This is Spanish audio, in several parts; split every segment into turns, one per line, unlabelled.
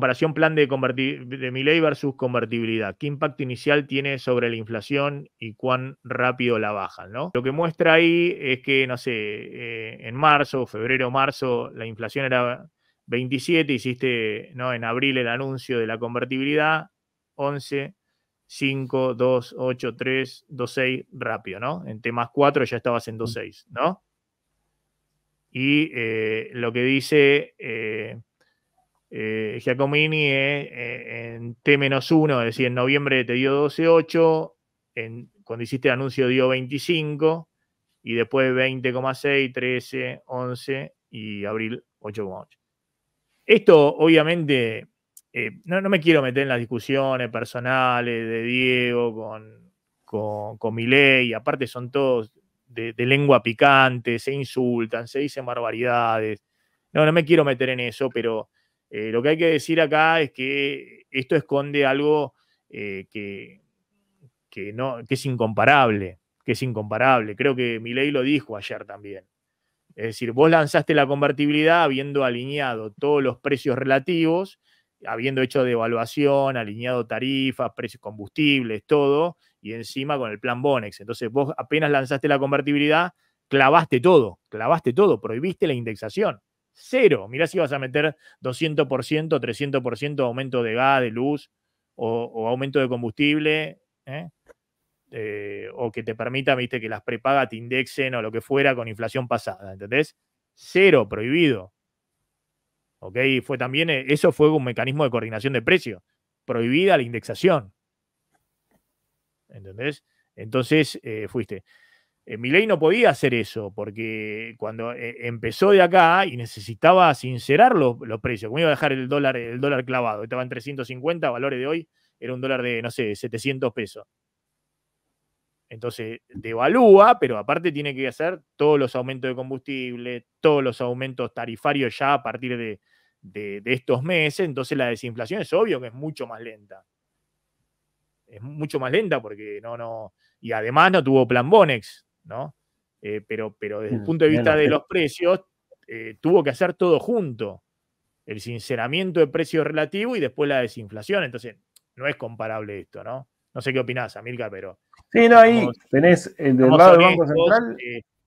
Comparación plan de, de ley versus convertibilidad. ¿Qué impacto inicial tiene sobre la inflación y cuán rápido la bajan? ¿no? Lo que muestra ahí es que, no sé, eh, en marzo, febrero, marzo, la inflación era 27, hiciste ¿no? en abril el anuncio de la convertibilidad, 11, 5, 2, 8, 3, 2, 6, rápido, ¿no? En temas 4 ya estabas en 2, 6, ¿no? Y eh, lo que dice... Eh, eh, Giacomini eh, eh, en T-1, es decir, en noviembre te dio 12.8, cuando hiciste el anuncio dio 25, y después 20,6, 13, 11 y abril 8,8. Esto obviamente, no, me quiero meter en las discusiones personales de Diego con, con, con Miley, aparte son todos de lengua picante, se insultan, se dicen barbaridades. No, no me quiero meter en eso, pero eh, lo que hay que decir acá es que esto esconde algo eh, que, no, que es incomparable, que es incomparable. Creo que Milei lo dijo ayer también. Es decir, vos lanzaste la convertibilidad habiendo alineado todos los precios relativos, habiendo hecho devaluación, alineado tarifas, precios combustibles, todo, y encima con el plan Bonex. Entonces vos apenas lanzaste la convertibilidad, clavaste todo, clavaste todo, prohibiste la indexación cero. Mirá si vas a meter 200%, 300% aumento de gas, de luz o, aumento de combustible, ¿eh? Eh, o que te permita, viste, que las prepagas te indexen o lo que fuera con inflación pasada, ¿entendés? Cero, prohibido. ¿Ok? Fue también, eh, eso fue un mecanismo de coordinación de precios. Prohibida la indexación. ¿Entendés? Entonces, fuiste. Eh, ley no podía hacer eso, porque cuando eh, empezó de acá y necesitaba sincerar los, precios, como iba a dejar el dólar, el dólar clavado, estaba en 350, valores de hoy, era un dólar de, no sé, 700 pesos. Entonces, devalúa, pero aparte tiene que hacer todos los aumentos de combustible, todos los aumentos tarifarios ya a partir de, de estos meses, entonces la desinflación es obvio que es mucho más lenta. Es mucho más lenta porque no, no, y además no tuvo plan Bonex, ¿no? Eh, pero, pero desde el mm, punto de vista de los precios, eh, tuvo que hacer todo junto. El sinceramiento de precios relativo y después la desinflación. Entonces, no es comparable esto, ¿no? No sé qué opinás, Amilcar, pero.
Sí, no, ahí tenés el del Banco Central.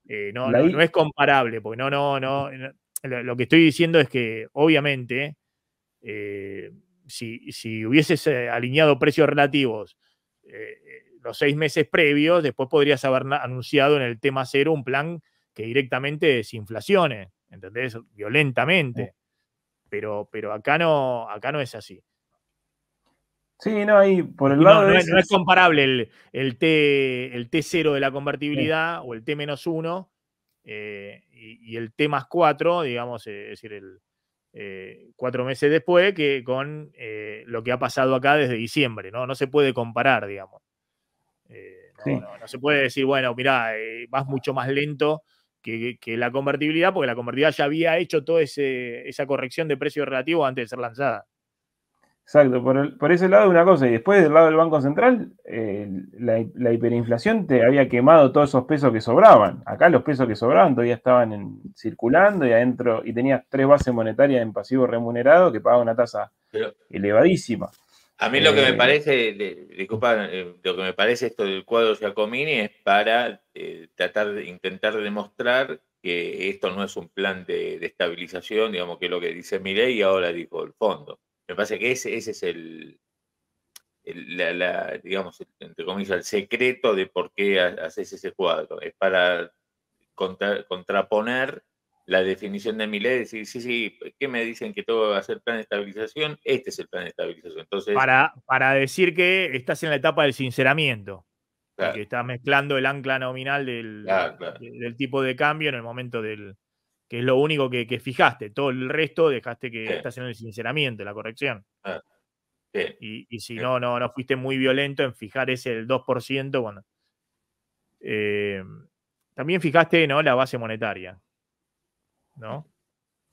Eh, no, no, es comparable, porque no, no, no. Lo, que estoy diciendo es que, obviamente, si, si hubieses alineado precios relativos los seis meses previos, después podrías haber anunciado en el tema cero un plan que directamente desinflacione, ¿entendés? Violentamente. Pero, pero acá, no, acá no es así.
Sí, no, ahí por el lado. No, de no, es, comparable el, el,
T, el 0 de la convertibilidad o el T-1 uno, eh, y, el T más 4, digamos, eh, es decir, el, eh, cuatro meses después que con lo que ha pasado acá desde diciembre, ¿no? No se puede comparar, digamos. Eh, no, se puede decir, bueno, mirá, eh, vas mucho más lento que, la convertibilidad, porque la convertibilidad ya había hecho toda esa corrección de precio relativo antes de ser lanzada.
Exacto, por, ese lado una cosa, y después del lado del Banco Central, eh, la, hiperinflación te había quemado todos esos pesos que sobraban. Acá los pesos que sobraban todavía estaban circulando y adentro, y tenías tres bases monetarias en pasivo remunerado que pagaban una tasa elevadísima. A mí lo que me eh,
parece, disculpa, eh, lo que me parece esto del cuadro Giacomini es para eh, tratar de intentar demostrar que esto no es un plan de, estabilización, digamos que es lo que dice Mirey y ahora dijo el fondo. Me parece que ese, es el, digamos, entre comillas, el secreto de por qué haces ese cuadro. Es para contraponer la definición de mi ley, decir, sí, sí, ¿qué me dicen que todo va a ser plan de estabilización? Este es el plan de estabilización. Entonces, para, para decir que estás en la etapa del sinceramiento, que estás mezclando el ancla nominal del, del, tipo de cambio en el momento del que es lo único que, fijaste, todo el resto dejaste que estás en el sinceramiento, la corrección. Y, si no, no, no fuiste muy violento en fijar ese el 2%, bueno. Eh, también fijaste ¿no? la base monetaria, ¿no?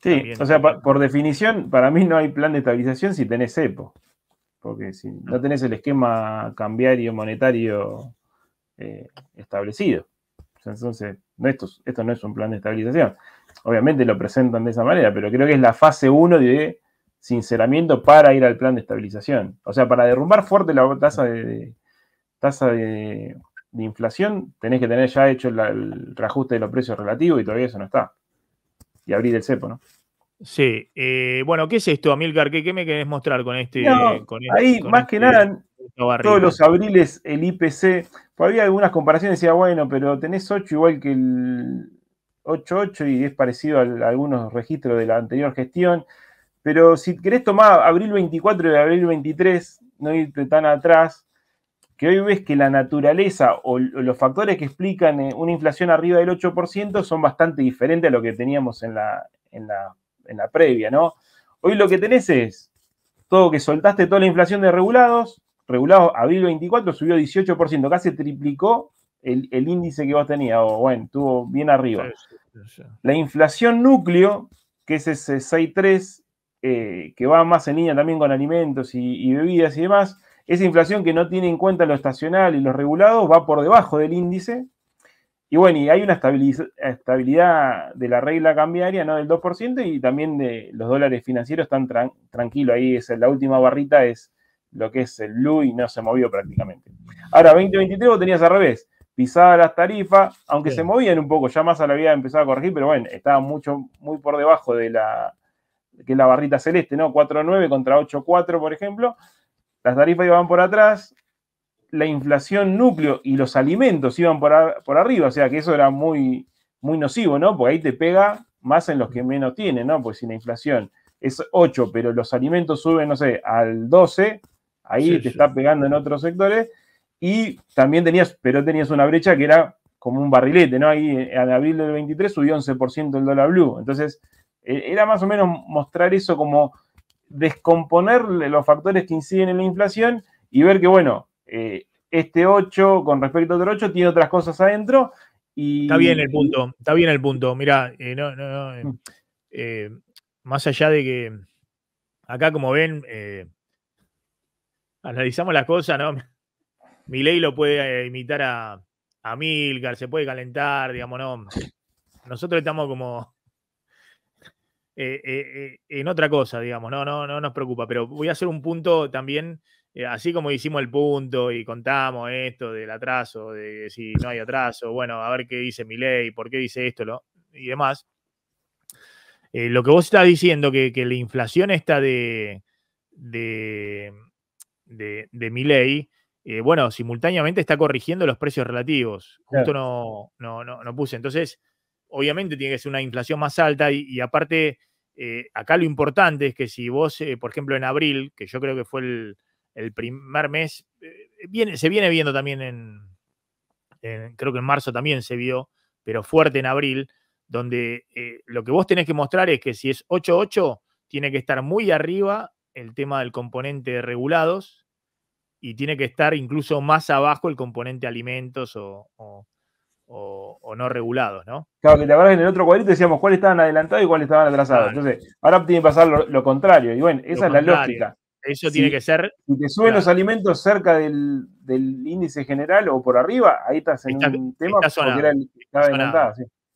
Sí, o sea, por definición, para mí no hay plan de estabilización si tenés EPO, Porque si no tenés el esquema cambiario monetario eh, establecido. Entonces, esto, esto no es un plan de estabilización. Obviamente lo presentan de esa manera, pero creo que es la fase 1 de sinceramiento para ir al plan de estabilización. O sea, para derrumbar fuerte la tasa de, tasa de, inflación, tenés que tener ya hecho el reajuste de los precios relativos y todavía eso no está y abrir el cepo, ¿no?
Sí, eh, bueno, ¿qué es esto, Amilcar? ¿Qué, me querés mostrar con este? No, ahí, este, más que este nada,
todos los abriles, el IPC, pues había algunas comparaciones, decía, bueno, pero tenés 8 igual que el 8.8 y es parecido a, a algunos registros de la anterior gestión, pero si querés tomar abril 24 y abril 23, no irte tan atrás, que hoy ves que la naturaleza o los factores que explican eh, una inflación arriba del 8% son bastante diferentes a lo que teníamos en la, en la, previa, ¿no? Hoy lo que tenés es todo que soltaste toda la inflación de regulados, regulados abril 24 subió 18%, casi triplicó el, índice que vos tenías, o bueno, estuvo bien arriba. La inflación núcleo, que es ese 6.3, eh, que va más en línea también con alimentos y bebidas y demás, esa inflación que no tiene en cuenta lo estacional y lo regulado va por debajo del índice. Y bueno, y hay una estabilidad de la regla cambiaria, ¿no? Del 2% y también de los dólares financieros están tranquilos. Ahí es la última barrita, es lo que es el blue y no se movió prácticamente. Ahora, 2023 vos tenías al revés. pisadas las tarifas, aunque se movían un poco, ya más a la vida empezaba a corregir, pero bueno, estaba mucho, muy por debajo de la, que la barrita celeste, ¿no? 4.9 contra 8.4, por ejemplo las tarifas iban por atrás, la inflación núcleo y los alimentos iban por, por arriba, o sea que eso era muy, muy nocivo, ¿no? Porque ahí te pega más en los que menos tienen, ¿no? Pues si la inflación es 8, pero los alimentos suben, no sé, al 12, ahí te está pegando en otros sectores. Y también tenías, pero tenías una brecha que era como un barrilete, ¿no? Ahí en eh, abril del 23 subió 11% el dólar blue. Entonces, eh, era más o menos mostrar eso como descomponer los factores que inciden en la inflación y ver que, bueno, eh, este 8 con respecto a otro 8 tiene otras cosas adentro. Y... Está bien el punto,
está bien el punto. Mira, eh, eh, mm. más allá de que acá, como ven, analizamos las cosas, ¿no? ley lo puede imitar a, a Milgar, se puede calentar, digamos, no. Nosotros estamos como eh, eh, eh, en otra cosa, digamos, no, no, no nos preocupa, pero voy a hacer un punto también, así como hicimos el punto y contamos esto del atraso, de si no hay atraso, bueno, a ver qué dice mi ley, por qué dice esto lo, y demás. lo que vos estás diciendo, que, la inflación está de, de, de, mi ley, bueno, simultáneamente está corrigiendo los precios relativos. Justo no, no, puse. Entonces, obviamente tiene que ser una inflación más alta y aparte eh, acá lo importante es que si vos, eh, por ejemplo, en abril, que yo creo que fue el, primer mes, eh, se viene viendo también en, creo que en marzo también se vio, pero fuerte en abril, donde lo que vos tenés que mostrar es que si es 8-8, tiene que estar muy arriba el tema del componente regulados y tiene que estar incluso más abajo el componente alimentos o o, no regulados, ¿no?
Claro, que te acuerdas en el otro cuadrito decíamos cuáles estaban adelantados y cuáles estaban atrasados. Entonces, ahora tiene que pasar lo, contrario. Y bueno, esa es la lógica. Eso tiene que ser. Si te suben los alimentos cerca del, índice general o por arriba, ahí estás en un tema porque era adelantado.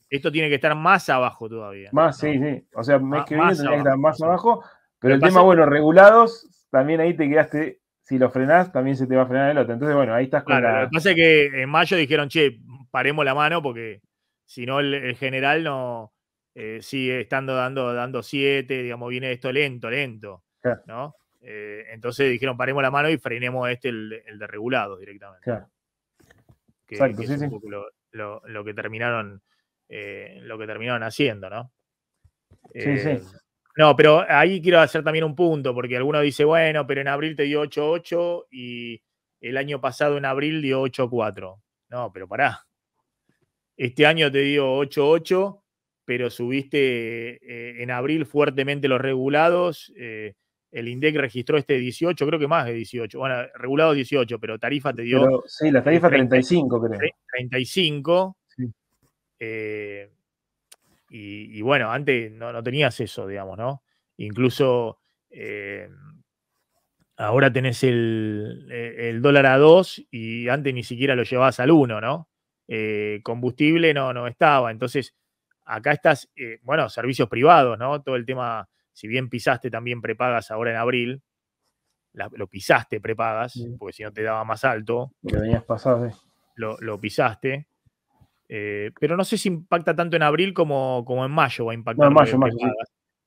Esto tiene que estar más abajo
todavía. Más, sí, sí. O sea, mes que viene tendría que estar más abajo.
Pero el tema, bueno,
regulados, también ahí te quedaste. Si lo frenás, también se te va a frenar el otro. Entonces, bueno, ahí estás con claro, Lo que pasa es
que en mayo dijeron, che, paremos la mano porque si no el, general no eh, sigue estando dando, dando siete, digamos, viene esto lento, lento, eh, entonces dijeron, paremos la mano y frenemos este, el, el de regulado directamente. Que, es lo, que terminaron, eh, lo que terminaron haciendo, ¿no? No, pero ahí quiero hacer también un punto, porque alguno dice, bueno, pero en abril te dio 8-8 y el año pasado en abril dio 8-4. No, pero pará. Este año te dio 8.8 pero subiste eh, en abril fuertemente los regulados. Eh, el INDEC registró este 18, creo que más de 18. Bueno, regulados 18, pero tarifa te dio. sí, la tarifa 35, creo. 35. Eh, y, bueno, antes no, tenías eso, digamos, ¿no? Incluso ahora tenés el, el dólar a 2 y antes ni siquiera lo llevabas al 1, ¿no? Eh, combustible no, no estaba. Entonces, acá estás, eh, bueno, servicios privados, ¿no? Todo el tema, si bien pisaste también prepagas ahora en abril, lo pisaste prepagas, porque si no te daba más alto. lo, pisaste. Eh, pero no sé si impacta tanto en abril como, como en mayo
va a impactar. en mayo,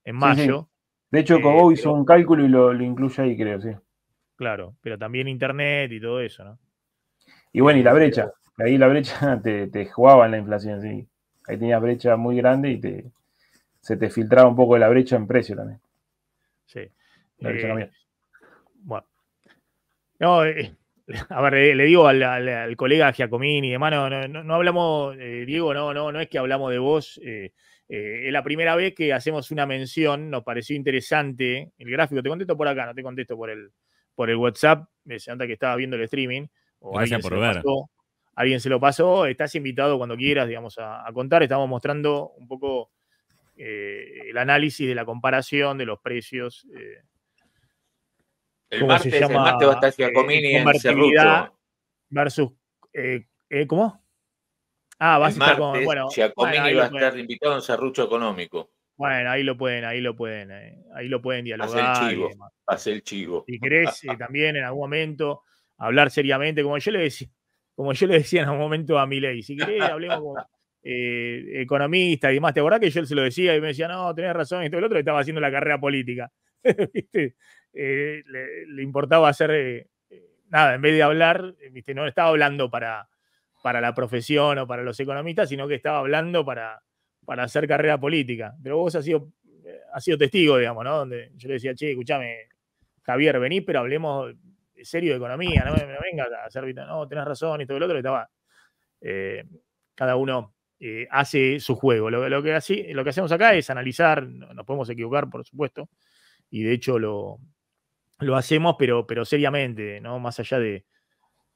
En mayo. De hecho, Cobo hizo un cálculo y lo, lo incluye ahí, creo, sí.
Claro, pero también internet y todo eso, ¿no?
Y bueno, y la brecha ahí la brecha te, jugaba en la inflación, sí. Ahí tenías brecha muy grande y se te filtraba un poco la brecha en precio también. Sí. La eh,
bueno. No, eh, a ver, le, digo al, colega Giacomini, hermano, no, no, hablamos, eh, Diego, no, no, no es que hablamos de vos. es la primera vez que hacemos una mención, nos pareció interesante el gráfico. Te contesto por acá, no te contesto por el, por el WhatsApp. Me se que estabas viendo el streaming. O Gracias por ver alguien se lo pasó, estás invitado cuando quieras, digamos, a, contar. Estamos mostrando un poco eh, el análisis de la comparación de los precios. Eh,
el, martes, se llama? va a estar Giacomini en Cerrucho.
Versus, eh, eh, ¿cómo? Ah, vas a estar con, bueno, Giacomini va a estar
invitado en Cerrucho
Económico. Bueno, ahí lo pueden, ahí lo pueden, ahí lo pueden dialogar. Hace el chivo, hace el chivo. Si querés también en algún momento hablar seriamente, como yo le decía, como yo le decía en un momento a Miley, si querés hablemos con eh, economista y demás, ¿te acordás que yo se lo decía y me decía, no, tenés razón, y el otro estaba haciendo la carrera política? Eh, le, importaba hacer, eh, nada, en vez de hablar, ¿viste? no estaba hablando para, para la profesión o para los economistas, sino que estaba hablando para, para hacer carrera política. Pero vos has sido, has sido testigo, digamos, ¿no? Donde yo le decía, che, escúchame, Javier, vení, pero hablemos serio de economía, no me, venga a hacer, no, tenés razón y todo el otro, y estaba. Eh, cada uno eh, hace su juego. Lo, que lo que hacemos acá es analizar, nos podemos equivocar, por supuesto, y de hecho lo, lo hacemos, pero, pero seriamente, ¿no? Más allá de,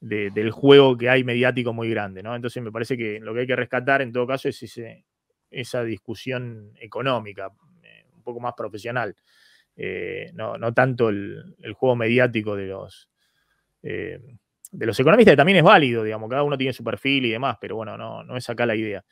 del juego que hay mediático muy grande, ¿no? Entonces me parece que lo que hay que rescatar en todo caso es esa discusión económica, eh, un poco más profesional. no, tanto el, el, juego mediático de los, eh, de los economistas, también es válido, digamos, cada uno tiene su perfil y demás, pero bueno, no, no es acá la idea.